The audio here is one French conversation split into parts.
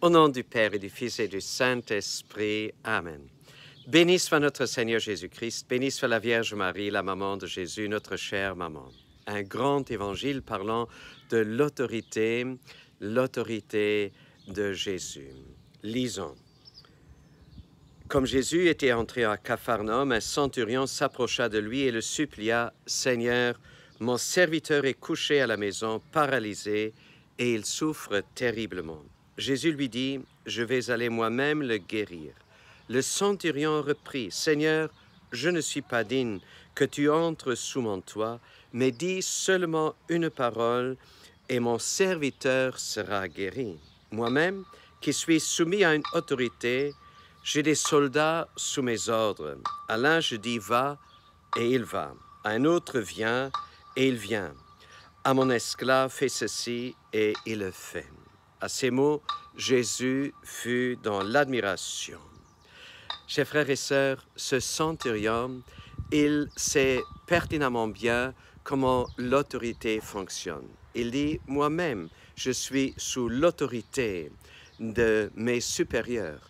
Au nom du Père et du Fils et du Saint-Esprit. Amen. Béni soit notre Seigneur Jésus-Christ, béni soit la Vierge Marie, la maman de Jésus, notre chère maman. Un grand évangile parlant de l'autorité, l'autorité de Jésus. Lisons. Comme Jésus était entré à Capharnaüm, un centurion s'approcha de lui et le supplia, Seigneur, mon serviteur est couché à la maison, paralysé, et il souffre terriblement. Jésus lui dit, Je vais aller moi-même le guérir. Le centurion reprit, Seigneur, je ne suis pas digne que tu entres sous mon toit, mais dis seulement une parole, et mon serviteur sera guéri. Moi-même, qui suis soumis à une autorité, j'ai des soldats sous mes ordres. À l'un, je dis va, et il va. À un autre, vient et il vient. À mon esclave, fais ceci, et il le fait. À ces mots, Jésus fut dans l'admiration. Chers frères et sœurs, ce centurion, il sait pertinemment bien comment l'autorité fonctionne. Il dit, moi-même, je suis sous l'autorité de mes supérieurs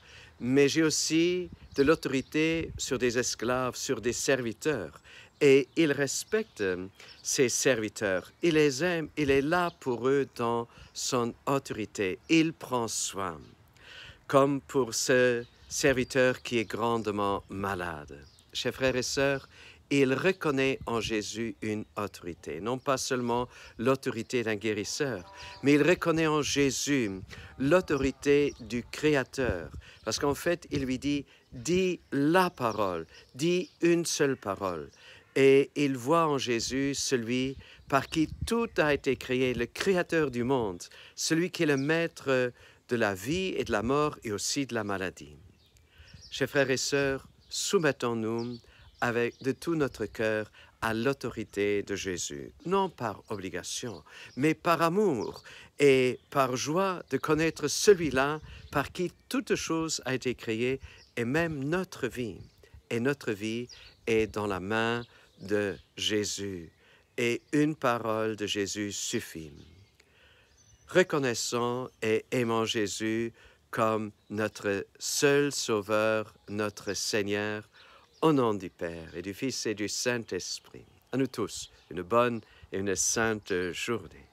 mais j'ai aussi de l'autorité sur des esclaves, sur des serviteurs. Et il respecte ses euh, serviteurs, il les aime, il est là pour eux dans son autorité, il prend soin, comme pour ce serviteur qui est grandement malade. Chers frères et sœurs, il reconnaît en Jésus une autorité, non pas seulement l'autorité d'un guérisseur, mais il reconnaît en Jésus l'autorité du Créateur, parce qu'en fait, il lui dit, dis la parole, dis une seule parole. Et il voit en Jésus celui par qui tout a été créé, le Créateur du monde, celui qui est le Maître de la vie et de la mort et aussi de la maladie. Chers frères et sœurs, soumettons-nous avec de tout notre cœur à l'autorité de Jésus, non par obligation, mais par amour et par joie de connaître celui-là par qui toute chose a été créée et même notre vie. Et notre vie est dans la main de Jésus. Et une parole de Jésus suffit. Reconnaissons et aimons Jésus comme notre seul Sauveur, notre Seigneur, au nom du Père et du Fils et du Saint-Esprit, à nous tous, une bonne et une sainte journée.